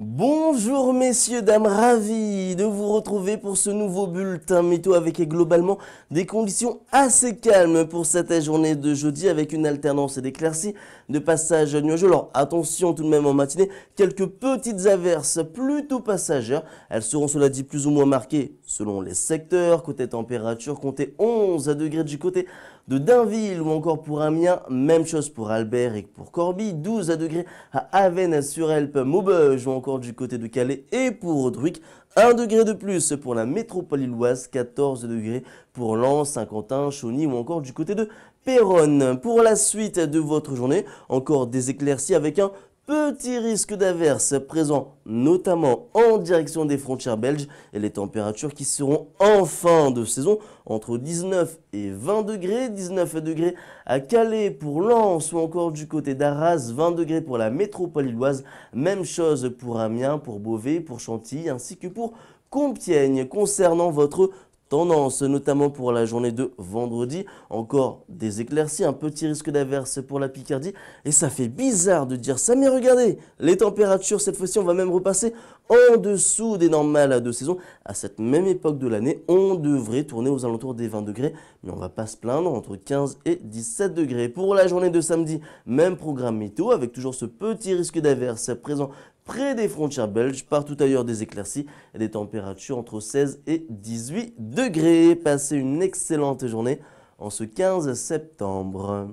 Bonjour messieurs, dames, ravi de vous retrouver pour ce nouveau bulletin météo avec globalement des conditions assez calmes pour cette journée de jeudi avec une alternance d'éclaircies, de passages nuageux. Alors attention tout de même en matinée, quelques petites averses plutôt passagères. Elles seront cela dit plus ou moins marquées selon les secteurs. Côté température, comptez 11 degrés du côté de Dainville ou encore pour Amiens, même chose pour Albert et pour Corby. 12 à degrés à Avennes, sur Elpe, Maubeuge ou encore du côté de Calais et pour rodrigues 1 degré de plus pour la métropole lilloise, 14 degrés pour Lens, Saint-Quentin, Chauny ou encore du côté de Péronne. Pour la suite de votre journée, encore des éclaircies avec un Petit risque d'averse présent notamment en direction des frontières belges et les températures qui seront en fin de saison entre 19 et 20 degrés, 19 degrés à Calais pour Lens ou encore du côté d'Arras, 20 degrés pour la métropole lilloise, même chose pour Amiens, pour Beauvais, pour Chantilly ainsi que pour Compiègne concernant votre tendance, notamment pour la journée de vendredi. Encore des éclaircies, un petit risque d'averse pour la Picardie. Et ça fait bizarre de dire ça, mais regardez, les températures, cette fois-ci, on va même repasser en dessous des normales de saison. À cette même époque de l'année, on devrait tourner aux alentours des 20 degrés, mais on va pas se plaindre, entre 15 et 17 degrés. Pour la journée de samedi, même programme météo, avec toujours ce petit risque d'averse présent près des frontières belges. Partout ailleurs, des éclaircies et des températures entre 16 et 18 degrés. Passez une excellente journée en ce 15 septembre.